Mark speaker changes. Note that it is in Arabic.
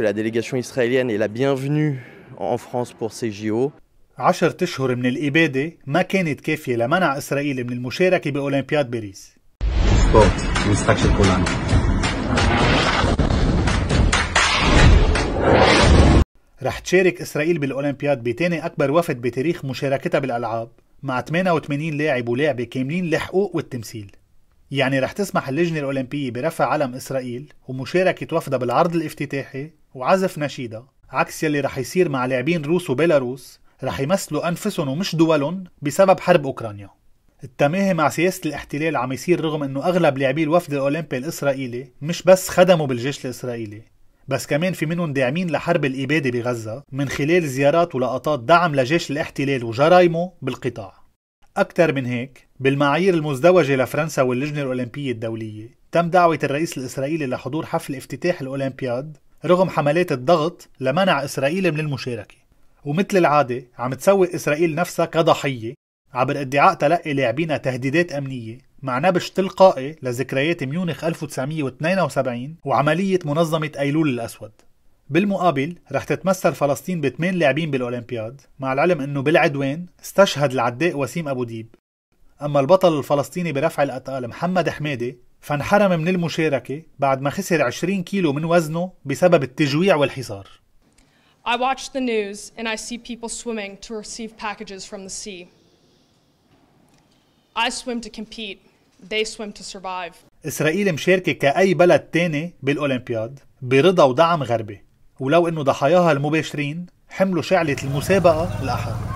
Speaker 1: La délégation israélienne est la bienvenue en France pour ces JO.
Speaker 2: عشرة أشهر من الإبادة ما كانت كافية لمنع إسرائيل من المشاركة بأولمبياد باريس. رح تشارك إسرائيل بالأولمبياد بتاني أكبر وفد بتاريخ مشاركتها بالألعاب مع 88 لاعب ولاعبة كاملين لحقوق والتمثيل يعني رح تسمح اللجنة الأولمبية برفع علم إسرائيل ومشاركة وفدها بالعرض الافتتاحي وعزف نشيدة عكس يلي رح يصير مع لاعبين روس وبيلاروس رح يمثلوا أنفسهم ومش دولهم بسبب حرب أوكرانيا التماهي مع سياسة الاحتلال عم يصير رغم انه اغلب لاعبي الوفد الاولمبي الاسرائيلي مش بس خدموا بالجيش الاسرائيلي بس كمان في منهم داعمين لحرب الإبادة بغزة من خلال زيارات ولقطات دعم لجيش الاحتلال وجرايمه بالقطاع أكثر من هيك بالمعايير المزدوجة لفرنسا واللجنة الأولمبية الدولية تم دعوة الرئيس الإسرائيلي لحضور حفل افتتاح الأولمبياد رغم حملات الضغط لمنع إسرائيل من المشاركة ومثل العادة عم تسوق إسرائيل نفسها كضحية عبر ادعاء تلقي لاعبينا تهديدات أمنية مع نبش تلقائي لذكريات ميونخ 1972 وعملية منظمة أيلول الأسود بالمقابل رح تتمثل فلسطين بثمان لاعبين بالأولمبياد مع العلم أنه بالعدوان استشهد العداء وسيم أبو ديب أما البطل الفلسطيني برفع الأثقال محمد حمادي فانحرم من المشاركة بعد ما خسر 20 كيلو من وزنه بسبب التجويع والحصار.
Speaker 1: I watch the news and I see people swimming to receive packages from the sea. I swim to compete, they swim to survive.
Speaker 2: إسرائيل مشاركة كأي بلد تاني بالأولمبياد برضا ودعم غربي ولو إنه ضحاياها المباشرين حملوا شعلة المسابقة لأحد